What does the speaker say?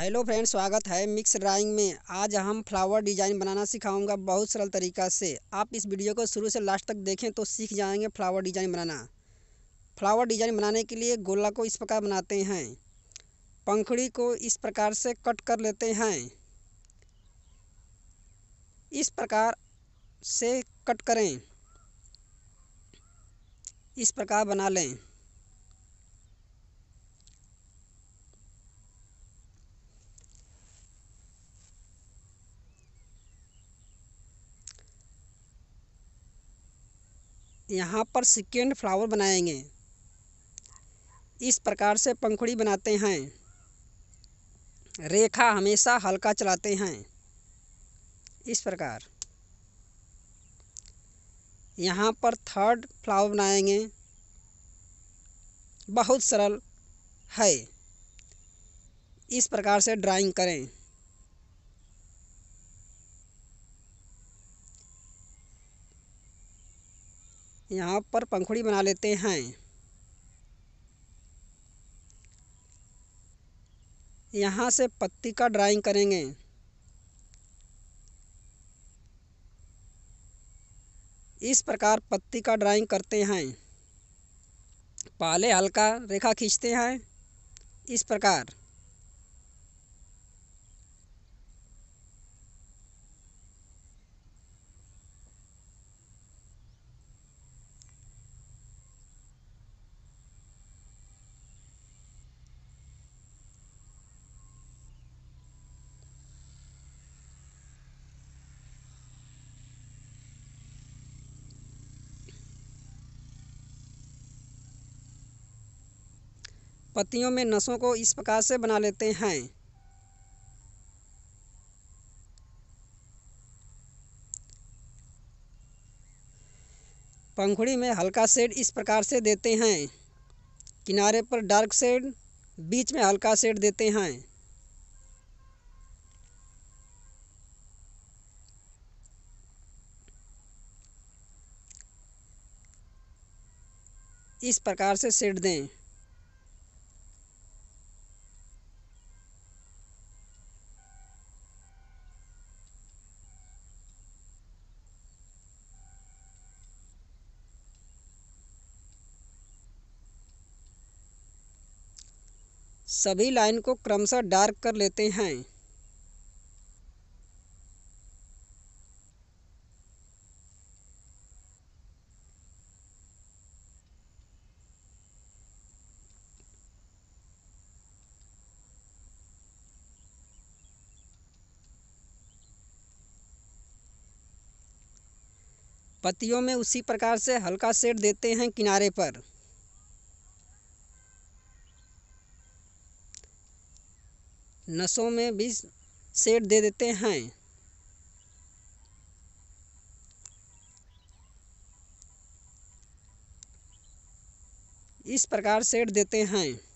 hello friends स्वागत है mix drawing में आज हम फ्लावर डिज़ाइन बनाना सिखाऊंगा बहुत सरल तरीका से आप इस वीडियो को शुरू से लास्ट तक देखें तो सीख जाएंगे फ्लावर डिज़ाइन बनाना फ्लावर डिज़ाइन बनाने के लिए गोला को इस प्रकार बनाते हैं पंखड़ी को इस प्रकार से कट कर लेते हैं इस प्रकार से कट करें इस प्रकार बना लें यहाँ पर सेकेंड फ्लावर बनाएंगे इस प्रकार से पंखुड़ी बनाते हैं रेखा हमेशा हल्का चलाते हैं इस प्रकार यहाँ पर थर्ड फ्लावर बनाएंगे बहुत सरल है इस प्रकार से ड्राइंग करें यहाँ पर पंखुड़ी बना लेते हैं यहाँ से पत्ती का ड्राइंग करेंगे इस प्रकार पत्ती का ड्राइंग करते हैं पहले हल्का रेखा खींचते हैं इस प्रकार पत्तियों में नसों को इस प्रकार से बना लेते हैं पंखुड़ी में हल्का शेड इस प्रकार से देते हैं किनारे पर डार्क शेड बीच में हल्का शेड देते हैं इस प्रकार से सेट दें सभी लाइन को क्रमशः डार्क कर लेते हैं पतियों में उसी प्रकार से हल्का शेड देते हैं किनारे पर नसों में भी सेट दे देते हैं इस प्रकार सेट देते हैं